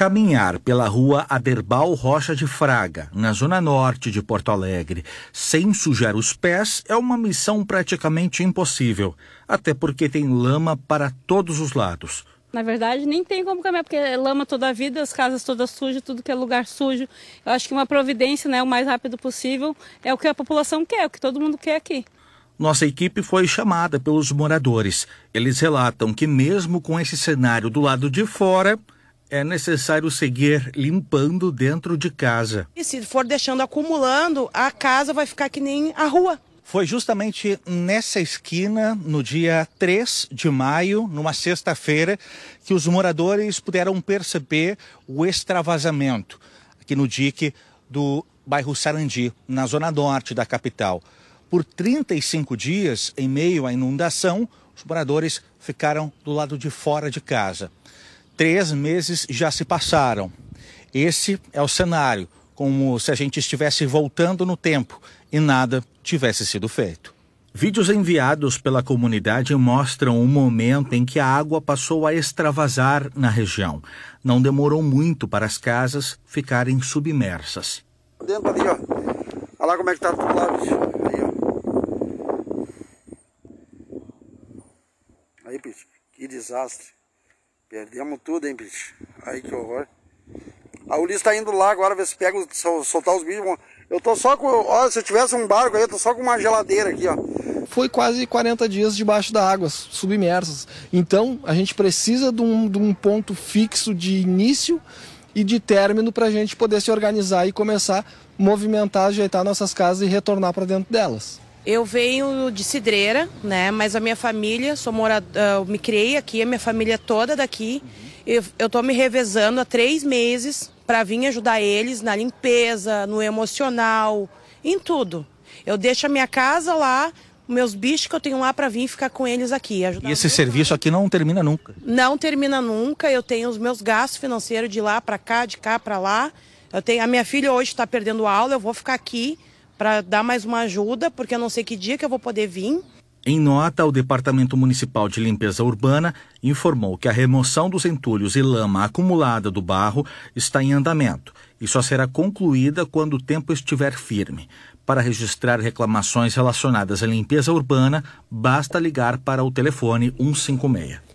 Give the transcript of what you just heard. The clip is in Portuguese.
caminhar pela rua Aderbal Rocha de Fraga, na zona norte de Porto Alegre, sem sujar os pés é uma missão praticamente impossível, até porque tem lama para todos os lados. Na verdade, nem tem como caminhar, porque é lama toda a vida, as casas todas sujas, tudo que é lugar sujo. Eu acho que uma providência, né, o mais rápido possível, é o que a população quer, é o que todo mundo quer aqui. Nossa equipe foi chamada pelos moradores. Eles relatam que, mesmo com esse cenário do lado de fora, é necessário seguir limpando dentro de casa. E se for deixando acumulando, a casa vai ficar que nem a rua. Foi justamente nessa esquina, no dia 3 de maio, numa sexta-feira, que os moradores puderam perceber o extravasamento aqui no dique do bairro Sarandi, na zona norte da capital. Por 35 dias, em meio à inundação, os moradores ficaram do lado de fora de casa. Três meses já se passaram. Esse é o cenário, como se a gente estivesse voltando no tempo e nada tivesse sido feito. Vídeos enviados pela comunidade mostram o momento em que a água passou a extravasar na região. Não demorou muito para as casas ficarem submersas. Dentro ali, ó. Olha lá como é que tá tudo lá, bicho. Aí, ó. Aí, bicho. Que desastre. Perdemos tudo, hein, bicho. aí que horror. A ah, Ulisses tá indo lá agora ver se pega, soltar os bichos. Eu tô só com. Ó, se eu tivesse um barco aí, eu tô só com uma geladeira aqui, ó. Foi quase 40 dias debaixo da água, submersas. Então, a gente precisa de um, de um ponto fixo de início e de término para a gente poder se organizar e começar a movimentar, ajeitar nossas casas e retornar para dentro delas. Eu venho de Cidreira, né? Mas a minha família, sou moradora, ah, me criei aqui, a minha família é toda daqui. Uhum. Eu, eu tô me revezando há três meses para vir ajudar eles na limpeza, no emocional, em tudo. Eu deixo a minha casa lá, meus bichos que eu tenho lá para vir ficar com eles aqui. e esse serviço aqui não termina nunca? Não termina nunca. Eu tenho os meus gastos financeiros de lá para cá, de cá para lá. Eu tenho a minha filha hoje está perdendo aula, eu vou ficar aqui para dar mais uma ajuda, porque eu não sei que dia que eu vou poder vir. Em nota, o Departamento Municipal de Limpeza Urbana informou que a remoção dos entulhos e lama acumulada do barro está em andamento e só será concluída quando o tempo estiver firme. Para registrar reclamações relacionadas à limpeza urbana, basta ligar para o telefone 156.